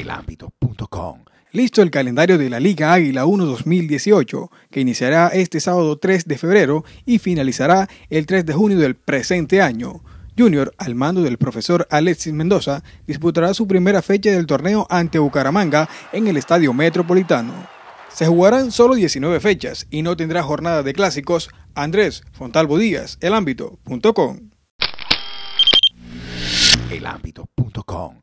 elámbito.com. Listo el calendario de la Liga Águila 1 2018, que iniciará este sábado 3 de febrero y finalizará el 3 de junio del presente año. Junior, al mando del profesor Alexis Mendoza, disputará su primera fecha del torneo ante Bucaramanga en el Estadio Metropolitano. Se jugarán solo 19 fechas y no tendrá jornada de clásicos. Andrés Fontalvo Díaz, elámbito.com. Elámbito.com